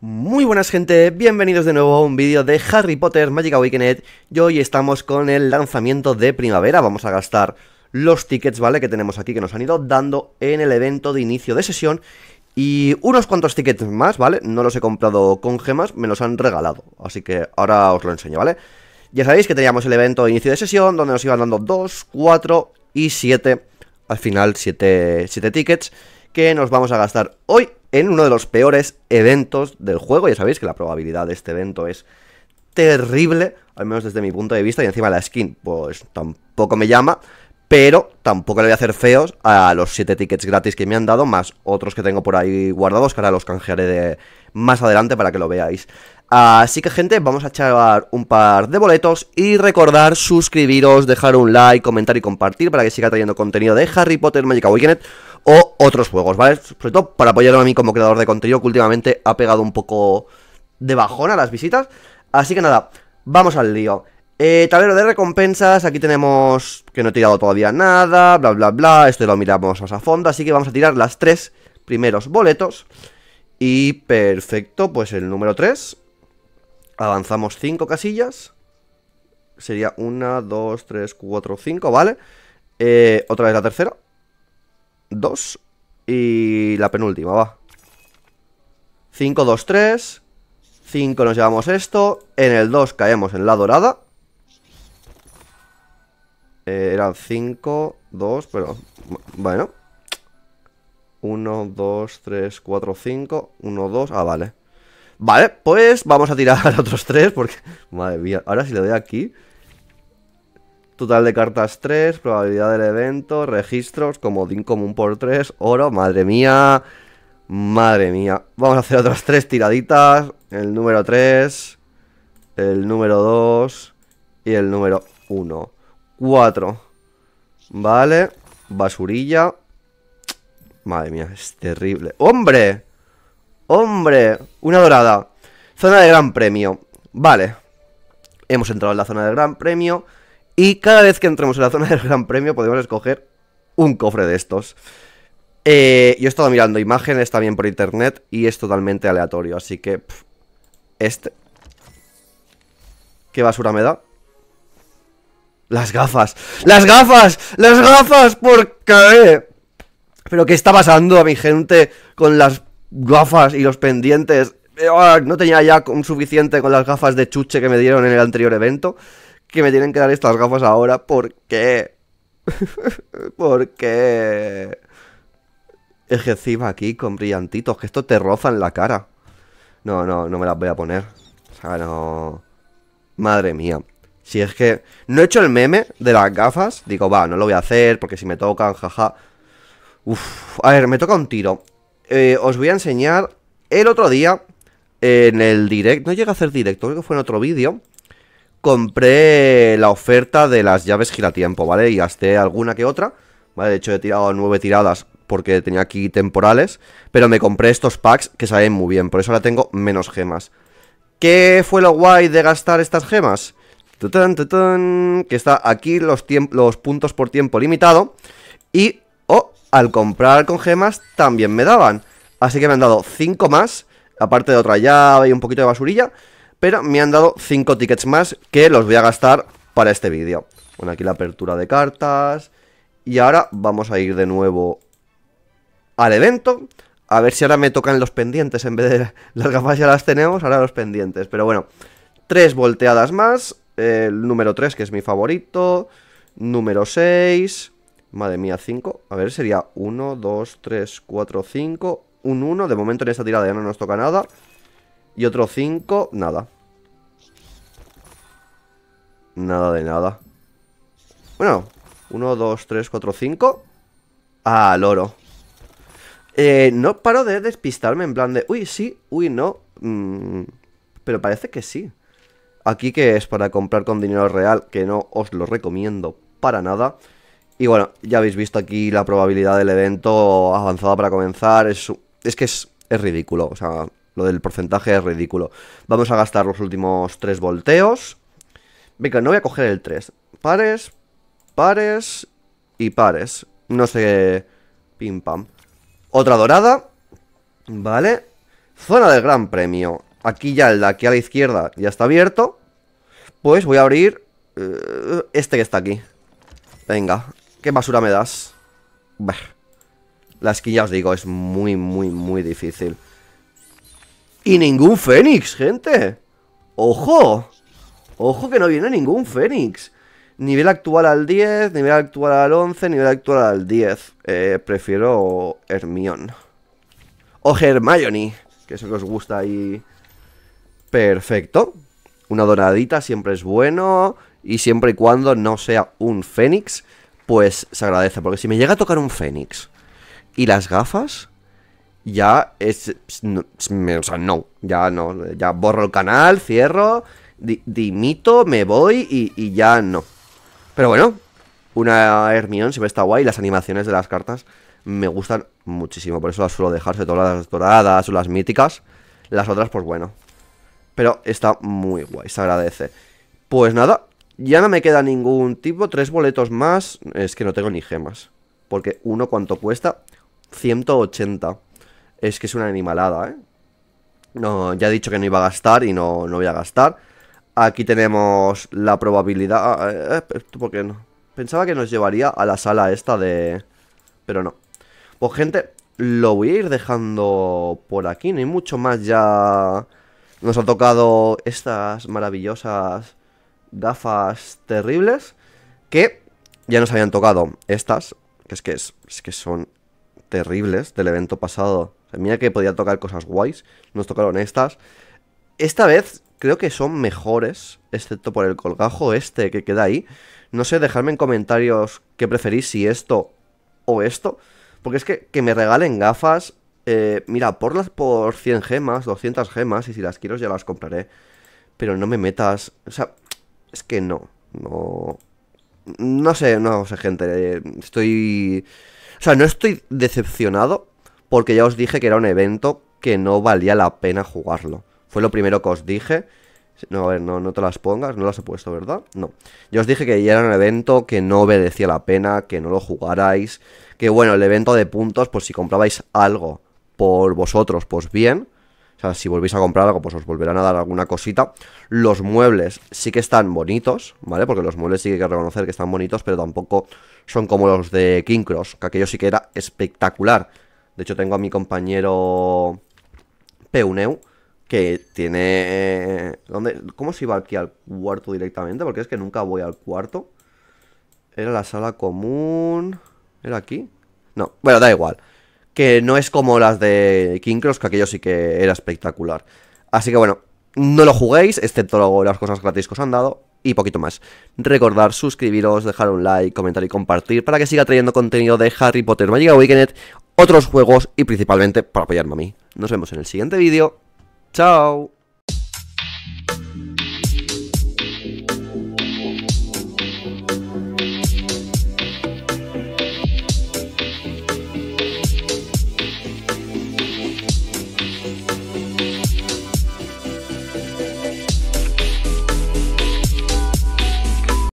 Muy buenas gente, bienvenidos de nuevo a un vídeo de Harry Potter Magic Awakened y hoy estamos con el lanzamiento de primavera, vamos a gastar los tickets, ¿vale? Que tenemos aquí que nos han ido dando en el evento de inicio de sesión y unos cuantos tickets más, ¿vale? No los he comprado con gemas, me los han regalado, así que ahora os lo enseño, ¿vale? Ya sabéis que teníamos el evento de inicio de sesión donde nos iban dando 2, 4 y 7, al final 7, 7 tickets que nos vamos a gastar hoy en uno de los peores eventos del juego. Ya sabéis que la probabilidad de este evento es terrible, al menos desde mi punto de vista. Y encima la skin, pues tampoco me llama. Pero tampoco le voy a hacer feos a los 7 tickets gratis que me han dado, más otros que tengo por ahí guardados, que ahora los canjearé más adelante para que lo veáis. Así que gente, vamos a echar un par de boletos y recordar suscribiros, dejar un like, comentar y compartir para que siga trayendo contenido de Harry Potter, Magic Awakened o otros juegos, ¿vale? Sobre todo para apoyarme a mí como creador de contenido, que últimamente ha pegado un poco de bajón a las visitas. Así que nada, vamos al lío. Eh, tablero de recompensas, aquí tenemos que no he tirado todavía nada, bla, bla, bla. Esto lo miramos más a fondo, así que vamos a tirar las tres primeros boletos. Y perfecto, pues el número 3. Avanzamos 5 casillas. Sería una, dos, tres, cuatro, cinco, ¿vale? Eh, otra vez la tercera. 2 y la penúltima, va 5, 2, 3 5 nos llevamos esto En el 2 caemos en la dorada eh, Eran 5, 2, pero... Bueno 1, 2, 3, 4, 5 1, 2, ah, vale Vale, pues vamos a tirar a otros 3 Porque, madre mía, ahora si le doy aquí Total de cartas 3, probabilidad del evento, registros, comodín común por 3, oro, madre mía, madre mía. Vamos a hacer otras 3 tiraditas, el número 3, el número 2 y el número 1. 4. Vale, basurilla. Madre mía, es terrible. ¡Hombre! ¡Hombre! Una dorada. Zona de gran premio. Vale. Hemos entrado en la zona de gran premio. Y cada vez que entremos en la zona del Gran Premio podemos escoger un cofre de estos. Eh, yo he estado mirando imágenes también por internet y es totalmente aleatorio, así que... este... ¿Qué basura me da? Las gafas. ¡Las gafas! ¡Las gafas! ¿Por qué? ¿Pero qué está pasando a mi gente con las gafas y los pendientes? Eh, ah, no tenía ya suficiente con las gafas de chuche que me dieron en el anterior evento que me tienen que dar estas gafas ahora ¿Por qué? ¿Por qué? Ejeciva aquí con brillantitos, que esto te roza en la cara. No, no, no me las voy a poner. O sea, no... Madre mía. Si es que... No he hecho el meme de las gafas. Digo, va, no lo voy a hacer porque si me tocan, jaja. Uf, a ver, me toca un tiro. Eh, os voy a enseñar el otro día en el direct. No llega a hacer directo, creo que fue en otro vídeo compré la oferta de las llaves giratiempo, ¿vale? Y gasté alguna que otra, ¿vale? De hecho he tirado nueve tiradas porque tenía aquí temporales, pero me compré estos packs que salen muy bien, por eso ahora tengo menos gemas. ¿Qué fue lo guay de gastar estas gemas? que está aquí los, puntos por tiempo limitado y, oh, al comprar con gemas también me daban. Así que me han dado cinco más, aparte de otra llave y un poquito de basurilla. Pero me han dado 5 tickets más que los voy a gastar para este vídeo. Bueno, aquí la apertura de cartas. Y ahora vamos a ir de nuevo al evento. A ver si ahora me tocan los pendientes. En vez de las gafas ya las tenemos, ahora los pendientes. Pero bueno, tres volteadas más. El número 3, que es mi favorito. Número 6. Madre mía, 5. A ver, sería 1, 2, 3, 4, 5. Un 1. De momento en esta tirada ya no nos toca nada. Y otro 5, nada Nada de nada Bueno, 1, 2, 3, 4, 5 Al oro eh, no paro de despistarme en plan de Uy, sí, uy, no mm, Pero parece que sí Aquí que es para comprar con dinero real Que no os lo recomiendo para nada Y bueno, ya habéis visto aquí La probabilidad del evento avanzada para comenzar Es, es que es, es ridículo O sea, lo del porcentaje es ridículo. Vamos a gastar los últimos tres volteos. Venga, no voy a coger el 3. Pares, pares y pares. No sé... Pim pam. Otra dorada. Vale. Zona del gran premio. Aquí ya el de aquí a la izquierda ya está abierto. Pues voy a abrir eh, este que está aquí. Venga. ¿Qué basura me das? Bah. La ya os digo, es muy, muy, muy difícil. Y ningún Fénix, gente. ¡Ojo! ¡Ojo que no viene ningún Fénix! Nivel actual al 10, nivel actual al 11, nivel actual al 10. Eh, prefiero Hermión. O Hermione, que eso que os gusta ahí. Perfecto. Una doradita siempre es bueno. Y siempre y cuando no sea un Fénix, pues se agradece. Porque si me llega a tocar un Fénix y las gafas, ya es... Pues, pues, o sea, no, ya no, ya borro el canal, cierro, dimito, me voy y, ya no. Pero bueno, una Hermión siempre está guay, las animaciones de las cartas me gustan muchísimo, por eso las suelo dejarse todas las doradas o las míticas, las otras pues bueno. Pero está muy guay, se agradece. Pues nada, ya no me queda ningún tipo, tres boletos más, es que no tengo ni gemas. Porque uno cuánto cuesta, 180. Es que es una animalada, ¿eh? No, ya he dicho que no iba a gastar y no, no voy a gastar. Aquí tenemos la probabilidad... Ah, eh, eh ¿Por qué no? Pensaba que nos llevaría a la sala esta de... Pero no. Pues gente, lo voy a ir dejando por aquí. No hay mucho más ya... Nos ha tocado estas maravillosas gafas terribles que ya nos habían tocado. Estas, que es que, es que son terribles del evento pasado mira que podía tocar cosas guays, nos tocaron estas. Esta vez creo que son mejores, excepto por el colgajo este que queda ahí. No sé, dejadme en comentarios qué preferís, si esto o esto. Porque es que, me regalen gafas, eh, mira, por, las, por 100 gemas, 200 gemas, y si las quiero ya las compraré. Pero no me metas, o sea, es que no, no... No sé, no sé, gente, estoy... O sea, no estoy decepcionado, porque ya os dije que era un evento que no valía la pena jugarlo. Fue lo primero que os dije. No, a ver, no, te las pongas, no las he puesto, ¿verdad? No. Yo os dije que ya era un evento que no obedecía la pena, que no lo jugarais. Que bueno, el evento de puntos, pues si comprabais algo por vosotros, pues bien. O sea, si volvéis a comprar algo, pues os volverán a dar alguna cosita. Los muebles sí que están bonitos, ¿vale? Porque los muebles sí que hay que reconocer que están bonitos, pero tampoco son como los de King Cross, que aquello sí que era espectacular de hecho, tengo a mi compañero Peuneu, que tiene... Eh, ¿Dónde? ¿Cómo se iba aquí al cuarto directamente? Porque es que nunca voy al cuarto. Era la sala común... ¿Era aquí? No, bueno, da igual. Que no es como las de King Cross, que aquello sí que era espectacular. Así que bueno, no lo juguéis, excepto las cosas gratis que os han dado y poquito más. Recordar suscribiros, dejar un like, comentar y compartir para que siga trayendo contenido de Harry Potter Magic Awakened, otros juegos y principalmente para apoyarme a mí. Nos vemos en el siguiente vídeo. ¡Chao!